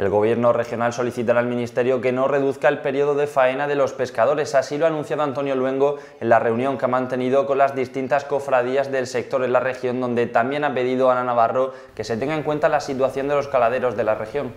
El Gobierno regional solicitará al Ministerio que no reduzca el periodo de faena de los pescadores. Así lo ha anunciado Antonio Luengo en la reunión que ha mantenido con las distintas cofradías del sector en la región, donde también ha pedido a Ana Navarro que se tenga en cuenta la situación de los caladeros de la región.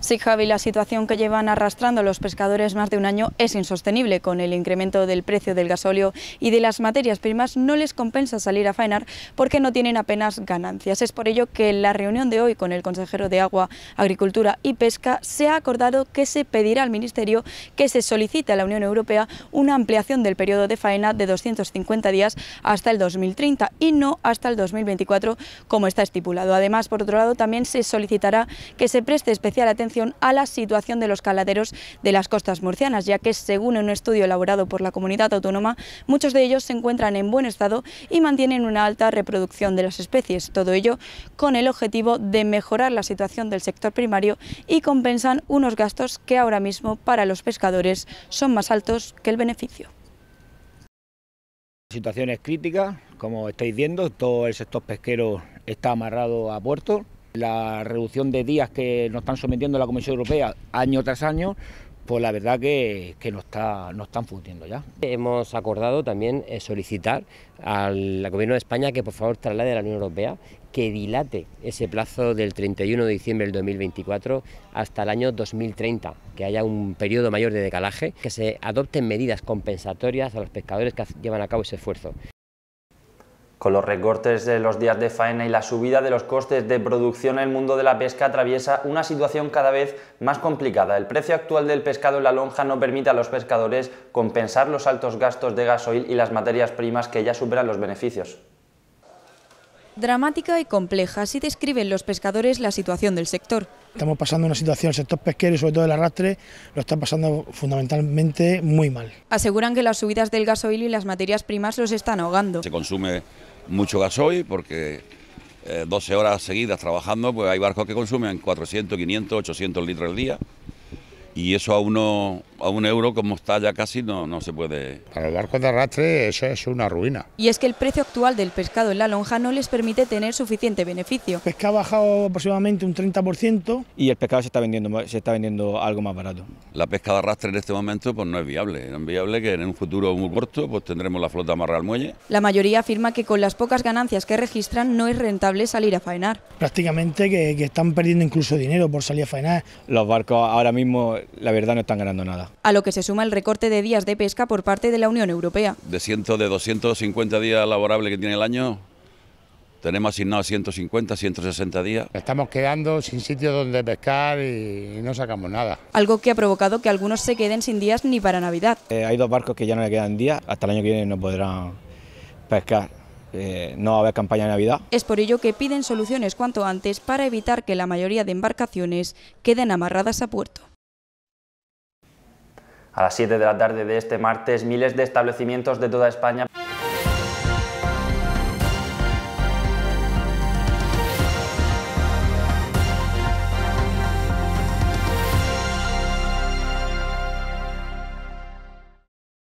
Sí, Javi, la situación que llevan arrastrando los pescadores más de un año es insostenible. Con el incremento del precio del gasóleo y de las materias primas no les compensa salir a faenar porque no tienen apenas ganancias. Es por ello que en la reunión de hoy con el consejero de Agua, Agricultura y Pesca se ha acordado que se pedirá al Ministerio que se solicite a la Unión Europea una ampliación del periodo de faena de 250 días hasta el 2030 y no hasta el 2024 como está estipulado. Además, por otro lado, también se solicitará que se preste especial atención a la situación de los caladeros de las costas murcianas, ya que según un estudio elaborado por la comunidad autónoma, muchos de ellos se encuentran en buen estado y mantienen una alta reproducción de las especies, todo ello con el objetivo de mejorar la situación del sector primario y compensan unos gastos que ahora mismo para los pescadores son más altos que el beneficio. Situaciones críticas, como estáis viendo, todo el sector pesquero está amarrado a puerto, la reducción de días que nos están sometiendo la Comisión Europea año tras año, pues la verdad que, que nos, está, nos están fundiendo ya. Hemos acordado también eh, solicitar al Gobierno de España que por favor traslade a la Unión Europea que dilate ese plazo del 31 de diciembre del 2024 hasta el año 2030, que haya un periodo mayor de decalaje, que se adopten medidas compensatorias a los pescadores que llevan a cabo ese esfuerzo. Con los recortes de los días de faena y la subida de los costes de producción, el mundo de la pesca atraviesa una situación cada vez más complicada. El precio actual del pescado en la lonja no permite a los pescadores compensar los altos gastos de gasoil y las materias primas que ya superan los beneficios. Dramática y compleja, así describen los pescadores la situación del sector. Estamos pasando una situación, el sector pesquero y sobre todo el arrastre, lo están pasando fundamentalmente muy mal. Aseguran que las subidas del gasoil y las materias primas los están ahogando. Se consume mucho gasoil porque 12 eh, horas seguidas trabajando, pues hay barcos que consumen 400, 500, 800 litros al día y eso a uno a un euro como está ya casi no, no se puede. Para los barcos de arrastre eso es una ruina. Y es que el precio actual del pescado en la lonja no les permite tener suficiente beneficio. El pescado ha bajado aproximadamente un 30% y el pescado se está vendiendo se está vendiendo algo más barato. La pesca de arrastre en este momento pues no es viable, no es viable que en un futuro muy corto pues tendremos la flota más al muelle. La mayoría afirma que con las pocas ganancias que registran no es rentable salir a faenar. Prácticamente que, que están perdiendo incluso dinero por salir a faenar. Los barcos ahora mismo la verdad no están ganando nada. A lo que se suma el recorte de días de pesca por parte de la Unión Europea. De de 250 días laborables que tiene el año, tenemos asignados 150, 160 días. Estamos quedando sin sitio donde pescar y, no sacamos nada. Algo que ha provocado que algunos se queden sin días ni para Navidad. Eh, hay dos barcos que ya no le quedan días, hasta el año que viene no podrán pescar. Eh, no va a haber campaña de Navidad. Es por ello que piden soluciones cuanto antes para evitar que la mayoría de embarcaciones queden amarradas a puerto. A las 7 de la tarde de este martes, miles de establecimientos de toda España